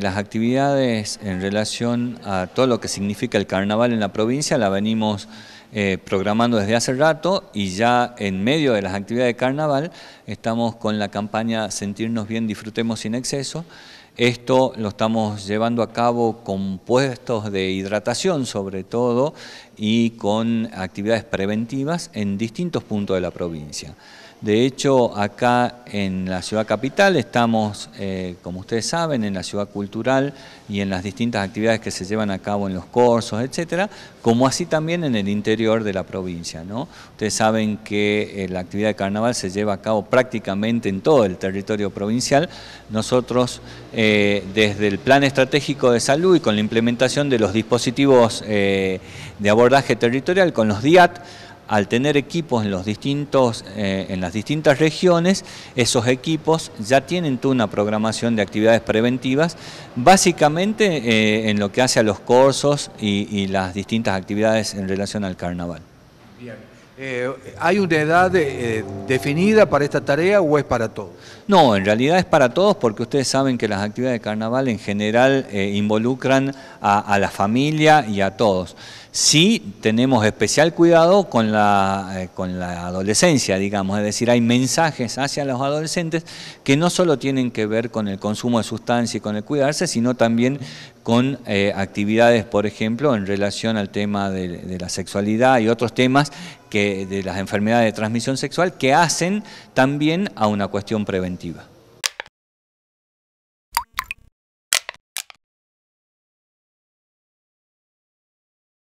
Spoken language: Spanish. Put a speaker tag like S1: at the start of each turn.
S1: Las actividades en relación a todo lo que significa el carnaval en la provincia la venimos eh, programando desde hace rato y ya en medio de las actividades de carnaval estamos con la campaña Sentirnos bien, disfrutemos sin exceso. Esto lo estamos llevando a cabo con puestos de hidratación sobre todo y con actividades preventivas en distintos puntos de la provincia. De hecho, acá en la ciudad capital estamos, eh, como ustedes saben, en la ciudad cultural y en las distintas actividades que se llevan a cabo en los cursos, etcétera, como así también en el interior de la provincia. ¿no? Ustedes saben que eh, la actividad de carnaval se lleva a cabo prácticamente en todo el territorio provincial. Nosotros, eh, desde el Plan Estratégico de Salud y con la implementación de los dispositivos eh, de abordaje territorial, con los DIAT, al tener equipos en, los distintos, eh, en las distintas regiones, esos equipos ya tienen toda una programación de actividades preventivas, básicamente eh, en lo que hace a los cursos y, las distintas actividades en relación al carnaval.
S2: Bien. Eh, ¿Hay una edad definida para
S1: esta tarea o es para todos? No, en realidad es para todos porque ustedes saben que las actividades de carnaval en general involucran a, la familia y a todos. Sí tenemos especial cuidado con la, eh, con la adolescencia, digamos, es decir, hay mensajes hacia los adolescentes que no solo tienen que ver con el consumo de sustancias y con el cuidarse, sino también con eh, actividades, por ejemplo, en relación al tema de, la sexualidad y otros temas de las enfermedades de transmisión sexual que hacen también a una cuestión preventiva.